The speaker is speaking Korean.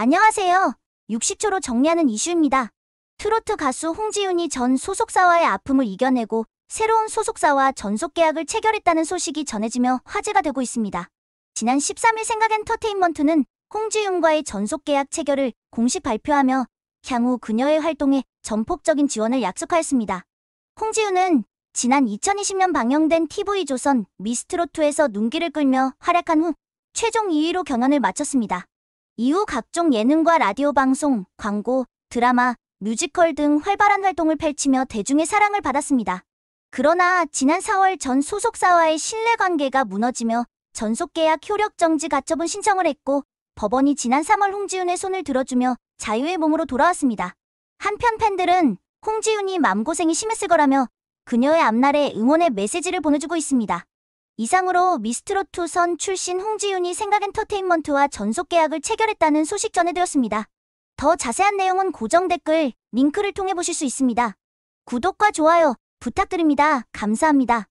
안녕하세요. 60초로 정리하는 이슈입니다. 트로트 가수 홍지윤이 전 소속사와의 아픔을 이겨내고 새로운 소속사와 전속 계약을 체결했다는 소식이 전해지며 화제가 되고 있습니다. 지난 13일 생각엔터테인먼트는 홍지윤과의 전속 계약 체결을 공식 발표하며 향후 그녀의 활동에 전폭적인 지원을 약속하였습니다. 홍지윤은 지난 2020년 방영된 TV조선 미스트로트에서 눈길을 끌며 활약한 후 최종 2위로 경연을 마쳤습니다. 이후 각종 예능과 라디오 방송, 광고, 드라마, 뮤지컬 등 활발한 활동을 펼치며 대중의 사랑을 받았습니다. 그러나 지난 4월 전 소속사와의 신뢰관계가 무너지며 전속계약 효력정지 가처분 신청을 했고 법원이 지난 3월 홍지윤의 손을 들어주며 자유의 몸으로 돌아왔습니다. 한편 팬들은 홍지윤이 맘고생이 심했을 거라며 그녀의 앞날에 응원의 메시지를 보내주고 있습니다. 이상으로 미스트롯2 선 출신 홍지윤이 생각엔터테인먼트와 전속계약을 체결했다는 소식 전해드렸습니다. 더 자세한 내용은 고정 댓글, 링크를 통해 보실 수 있습니다. 구독과 좋아요 부탁드립니다. 감사합니다.